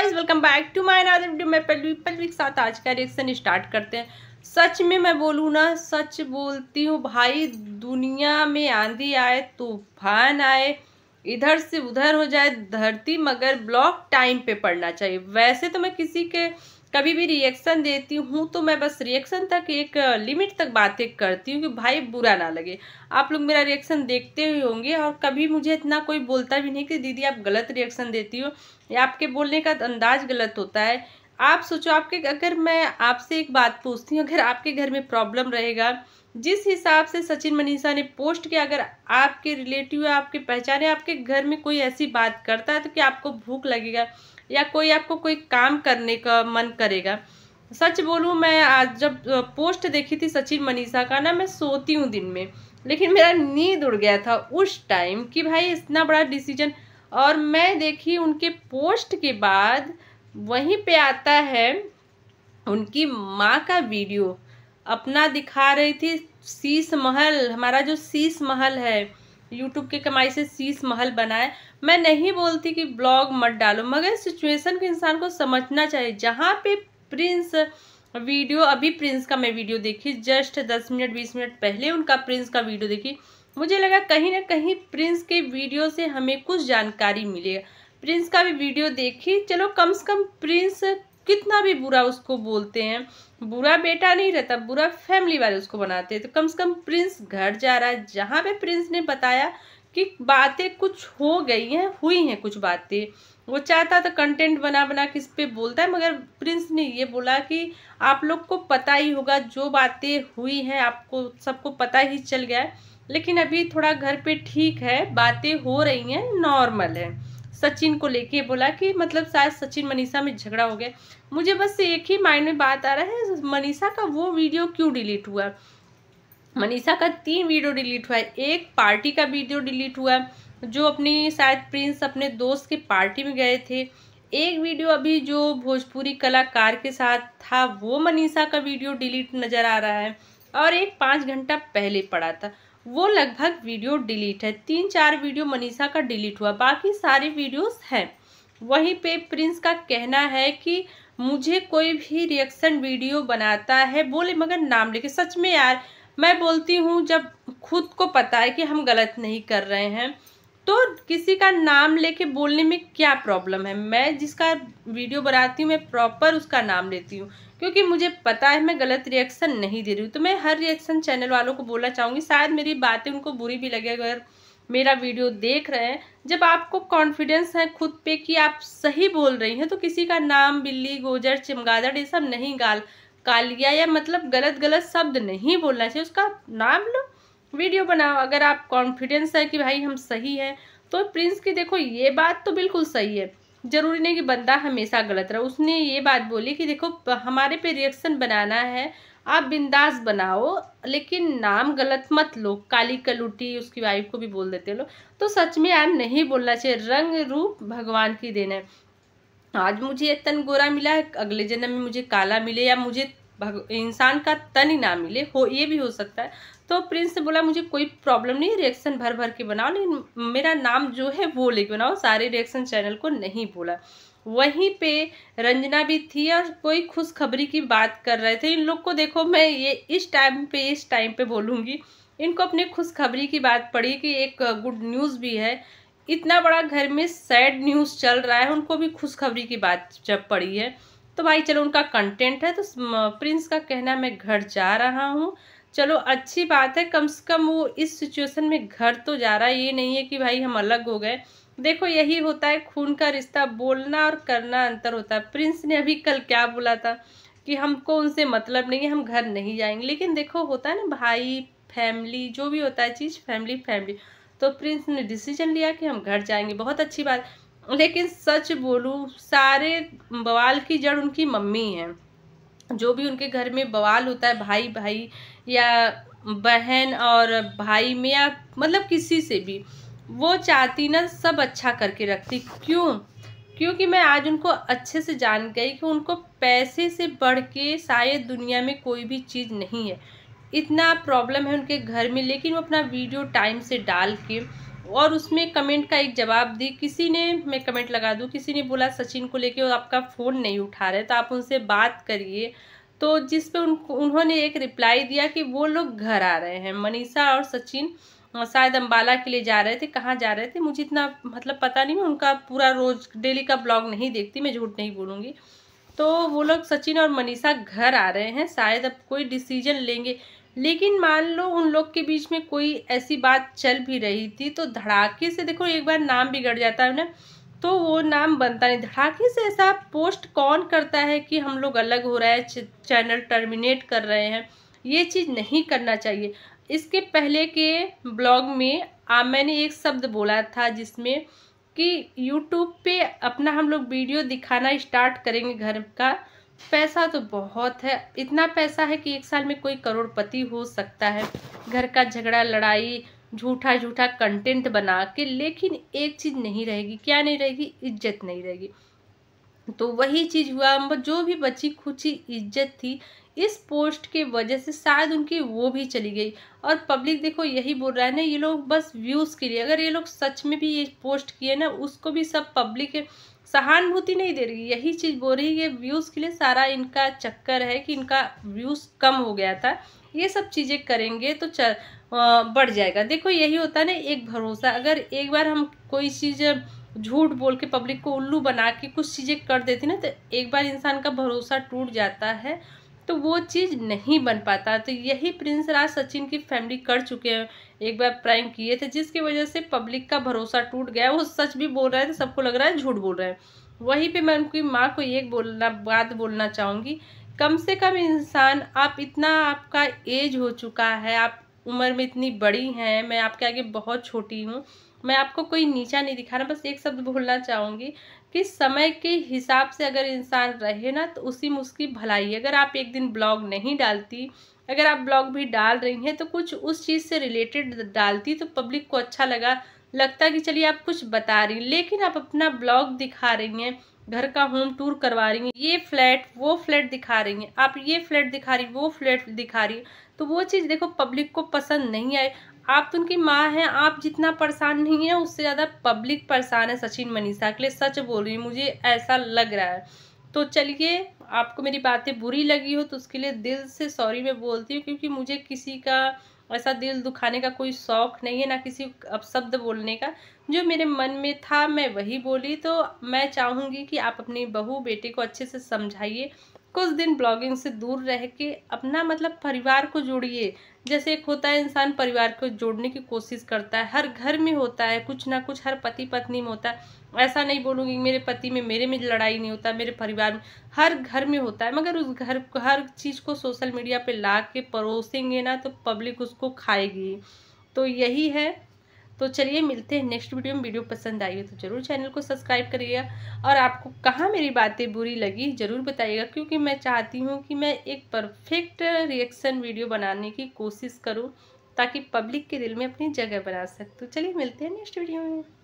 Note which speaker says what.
Speaker 1: guys welcome back to my another video मैं पल्लवी पल्लवी के साथ आज का रिएक्शन स्टार्ट करते हैं सच में मैं बोलूँ ना सच बोलती हूँ भाई दुनिया में आंधी आए तूफान आए इधर से उधर हो जाए धरती मगर ब्लॉक टाइम पे पड़ना चाहिए वैसे तो मैं किसी के कभी भी रिएक्शन देती हूँ तो मैं बस रिएक्शन तक एक लिमिट तक बातें करती हूँ कि भाई बुरा ना लगे आप लोग मेरा रिएक्शन देखते हुए होंगे और कभी मुझे इतना कोई बोलता भी नहीं कि दीदी आप गलत रिएक्शन देती हो या आपके बोलने का अंदाज गलत होता है आप सोचो आपके अगर मैं आपसे एक बात पूछती हूँ अगर आपके घर में प्रॉब्लम रहेगा जिस हिसाब से सचिन मनीषा ने पोस्ट किया अगर आपके रिलेटिव या आपके पहचाने आपके घर में कोई ऐसी बात करता है तो कि आपको भूख लगेगा या कोई आपको कोई काम करने का मन करेगा सच बोलूँ मैं आज जब पोस्ट देखी थी सचिन मनीषा का ना मैं सोती हूँ दिन में लेकिन मेरा नींद उड़ गया था उस टाइम कि भाई इतना बड़ा डिसीजन और मैं देखी उनके पोस्ट के बाद वहीं पे आता है उनकी माँ का वीडियो अपना दिखा रही थी शीश महल हमारा जो शीश महल है यूट्यूब के कमाई से सीस महल बनाए मैं नहीं बोलती कि ब्लॉग मत डालो मगर सिचुएशन को इंसान को समझना चाहिए जहाँ पे प्रिंस वीडियो अभी प्रिंस का मैं वीडियो देखी जस्ट दस मिनट बीस मिनट पहले उनका प्रिंस का वीडियो देखी मुझे लगा कहीं ना कहीं प्रिंस के वीडियो से हमें कुछ जानकारी मिलेगा प्रिंस का भी वीडियो देखी चलो कम से कम प्रिंस कितना भी बुरा उसको बोलते हैं बुरा बेटा नहीं रहता बुरा फैमिली वाले उसको बनाते हैं तो कम से कम प्रिंस घर जा रहा है जहाँ पे प्रिंस ने बताया कि बातें कुछ हो गई हैं हुई हैं कुछ बातें वो चाहता तो कंटेंट बना बना किस पे बोलता है मगर प्रिंस ने ये बोला कि आप लोग को पता ही होगा जो बातें हुई हैं आपको सबको पता ही चल गया है लेकिन अभी थोड़ा घर पे ठीक है बातें हो रही हैं नॉर्मल है सचिन को लेके बोला कि मतलब शायद सचिन मनीषा में झगड़ा हो गया मुझे बस एक ही माइंड में बात आ रहा है मनीषा का वो वीडियो क्यों डिलीट हुआ मनीषा का तीन वीडियो डिलीट हुआ है एक पार्टी का वीडियो डिलीट हुआ है जो अपनी शायद प्रिंस अपने दोस्त के पार्टी में गए थे एक वीडियो अभी जो भोजपुरी कलाकार के साथ था वो मनीषा का वीडियो डिलीट नज़र आ रहा है और एक पाँच घंटा पहले पड़ा था वो लगभग वीडियो डिलीट है तीन चार वीडियो मनीषा का डिलीट हुआ बाकी सारे वीडियोस हैं वहीं पे प्रिंस का कहना है कि मुझे कोई भी रिएक्शन वीडियो बनाता है बोले मगर नाम लेके सच में यार मैं बोलती हूँ जब खुद को पता है कि हम गलत नहीं कर रहे हैं तो किसी का नाम लेके बोलने में क्या प्रॉब्लम है मैं जिसका वीडियो बनाती हूँ मैं प्रॉपर उसका नाम लेती हूँ क्योंकि मुझे पता है मैं गलत रिएक्शन नहीं दे रही हूँ तो मैं हर रिएक्शन चैनल वालों को बोलना चाहूँगी शायद मेरी बातें उनको बुरी भी लगे अगर मेरा वीडियो देख रहे हैं जब आपको कॉन्फिडेंस है खुद पे कि आप सही बोल रही हैं तो किसी का नाम बिल्ली गोजर चिमगादड़ ये सब नहीं गाल कालिया या मतलब गलत गलत शब्द नहीं बोलना चाहिए उसका नाम लो वीडियो बनाओ अगर आप कॉन्फिडेंस है कि भाई हम सही हैं तो प्रिंस की देखो ये बात तो बिल्कुल सही है ज़रूरी नहीं कि बंदा हमेशा गलत रहा उसने ये बात बोली कि देखो हमारे पे रिएक्शन बनाना है आप बिंदास बनाओ लेकिन नाम गलत मत लो काली कलूटी उसकी वाइफ को भी बोल देते लोग तो सच में यार नहीं बोलना चाहिए रंग रूप भगवान की देन है आज मुझे ये तन गोरा मिला है अगले जन्म में मुझे काला मिले या मुझे इंसान का तन ही ना मिले हो ये भी हो सकता है तो प्रिंस ने बोला मुझे कोई प्रॉब्लम नहीं रिएक्शन भर भर के बनाओ लेकिन मेरा नाम जो है वो लेके बनाओ सारे रिएक्शन चैनल को नहीं बोला वहीं पे रंजना भी थी और कोई खुशखबरी की बात कर रहे थे इन लोग को देखो मैं ये इस टाइम पे इस टाइम पे बोलूँगी इनको अपनी खुशखबरी की बात पड़ी कि एक गुड न्यूज़ भी है इतना बड़ा घर में सैड न्यूज़ चल रहा है उनको भी खुशखबरी की बात जब पड़ी है तो भाई चलो उनका कंटेंट है तो प्रिंस का कहना मैं घर जा रहा हूँ चलो अच्छी बात है कम से कम वो इस सिचुएशन में घर तो जा रहा है ये नहीं है कि भाई हम अलग हो गए देखो यही होता है खून का रिश्ता बोलना और करना अंतर होता है प्रिंस ने अभी कल क्या बोला था कि हमको उनसे मतलब नहीं है हम घर नहीं जाएंगे लेकिन देखो होता है ना भाई फैमिली जो भी होता है चीज़ फैमिली फैमिली तो प्रिंस ने डिसीजन लिया कि हम घर जाएंगे बहुत अच्छी बात लेकिन सच बोलूँ सारे बवाल की जड़ उनकी मम्मी है जो भी उनके घर में बवाल होता है भाई भाई या बहन और भाई में या मतलब किसी से भी वो चाहती ना सब अच्छा करके रखती क्यों क्योंकि मैं आज उनको अच्छे से जान गई कि उनको पैसे से बढ़ के शायद दुनिया में कोई भी चीज़ नहीं है इतना प्रॉब्लम है उनके घर में लेकिन वो अपना वीडियो टाइम से डाल के और उसमें कमेंट का एक जवाब दी किसी ने मैं कमेंट लगा दूँ किसी ने बोला सचिन को लेके आपका फ़ोन नहीं उठा रहे तो आप उनसे बात करिए तो जिस पे उन उन्होंने एक रिप्लाई दिया कि वो लोग घर आ रहे हैं मनीषा और सचिन शायद अम्बाला के लिए जा रहे थे कहाँ जा रहे थे मुझे इतना मतलब पता नहीं मैं उनका पूरा रोज़ डेली का ब्लॉग नहीं देखती मैं झूठ नहीं बोलूँगी तो वो लोग सचिन और मनीषा घर आ रहे हैं शायद अब कोई डिसीजन लेंगे लेकिन मान लो उन लोग के बीच में कोई ऐसी बात चल भी रही थी तो धड़ाके से देखो एक बार नाम बिगड़ जाता है ना तो वो नाम बनता नहीं धड़ाके से ऐसा पोस्ट कौन करता है कि हम लोग अलग हो रहा है चैनल टर्मिनेट कर रहे हैं ये चीज़ नहीं करना चाहिए इसके पहले के ब्लॉग में आ, मैंने एक शब्द बोला था जिसमें कि यूट्यूब पे अपना हम लोग वीडियो दिखाना स्टार्ट करेंगे घर का पैसा तो बहुत है इतना पैसा है कि एक साल में कोई करोड़पति हो सकता है घर का झगड़ा लड़ाई झूठा झूठा कंटेंट बना के लेकिन एक चीज़ नहीं रहेगी क्या नहीं रहेगी इज्जत नहीं रहेगी तो वही चीज़ हुआ जो भी बची खुची इज्जत थी इस पोस्ट के वजह से शायद उनकी वो भी चली गई और पब्लिक देखो यही बोल रहा है ना ये लोग बस व्यूज़ के लिए अगर ये लोग सच में भी ये पोस्ट किए ना उसको भी सब पब्लिक सहानुभूति नहीं दे रही यही चीज़ बोल रही है व्यूज़ के लिए सारा इनका चक्कर है कि इनका व्यूज़ कम हो गया था ये सब चीज़ें करेंगे तो चल बढ़ जाएगा देखो यही होता है ना एक भरोसा अगर एक बार हम कोई चीज़ झूठ बोल के पब्लिक को उल्लू बना के कुछ चीज़ें कर देती ना तो एक बार इंसान का भरोसा टूट जाता है तो वो चीज़ नहीं बन पाता तो यही प्रिंस राज सचिन की फैमिली कर चुके हैं एक बार प्रैंक किए थे जिसकी वजह से पब्लिक का भरोसा टूट गया वो सच भी बोल रहे थे तो सबको लग रहा है झूठ बोल रहे हैं वहीं पे मैं उनकी माँ को एक बोलना बात बोलना चाहूँगी कम से कम इंसान आप इतना आपका एज हो चुका है आप उम्र में इतनी बड़ी हैं मैं आपके आगे बहुत छोटी हूँ मैं आपको कोई नीचा नहीं दिखा रहा बस एक शब्द बोलना चाहूँगी कि समय के हिसाब से अगर इंसान रहे ना तो उसी में उसकी भलाई अगर आप एक दिन ब्लॉग नहीं डालती अगर आप ब्लॉग भी डाल रही हैं तो कुछ उस चीज़ से रिलेटेड डालती तो पब्लिक को अच्छा लगा लगता कि चलिए आप कुछ बता रही लेकिन आप अपना ब्लॉग दिखा रही हैं घर का होम टूर करवा रही हैं ये फ्लैट वो फ्लैट दिखा रही हैं आप ये फ्लैट दिखा रही वो फ्लैट दिखा रही तो वो चीज़ देखो पब्लिक को पसंद नहीं आए आप तो उनकी माँ हैं आप जितना परेशान नहीं है उससे ज़्यादा पब्लिक परेशान है सचिन मनीषा के लिए सच बोल रही मुझे ऐसा लग रहा है तो चलिए आपको मेरी बातें बुरी लगी हो तो उसके लिए दिल से सॉरी मैं बोलती हूँ क्योंकि मुझे किसी का ऐसा दिल दुखाने का कोई शौक़ नहीं है ना किसी अपशब्द बोलने का जो मेरे मन में था मैं वही बोली तो मैं चाहूँगी कि आप अपनी बहू बेटे को अच्छे से समझाइए कुछ दिन ब्लॉगिंग से दूर रह के अपना मतलब परिवार को जोड़िए जैसे एक होता है इंसान परिवार को जोड़ने की कोशिश करता है हर घर में होता है कुछ ना कुछ हर पति पत्नी में होता है ऐसा नहीं बोलूँगी मेरे पति में मेरे में लड़ाई नहीं होता मेरे परिवार में हर घर में होता है मगर उस घर हर चीज़ को सोशल मीडिया पर ला के परोसेंगे ना तो पब्लिक उसको खाएगी तो यही है तो चलिए मिलते हैं नेक्स्ट वीडियो में वीडियो पसंद आई हो तो ज़रूर चैनल को सब्सक्राइब करिएगा और आपको कहाँ मेरी बातें बुरी लगी ज़रूर बताइएगा क्योंकि मैं चाहती हूँ कि मैं एक परफेक्ट रिएक्शन वीडियो बनाने की कोशिश करूँ ताकि पब्लिक के दिल में अपनी जगह बना सकूँ चलिए मिलते हैं नेक्स्ट वीडियो में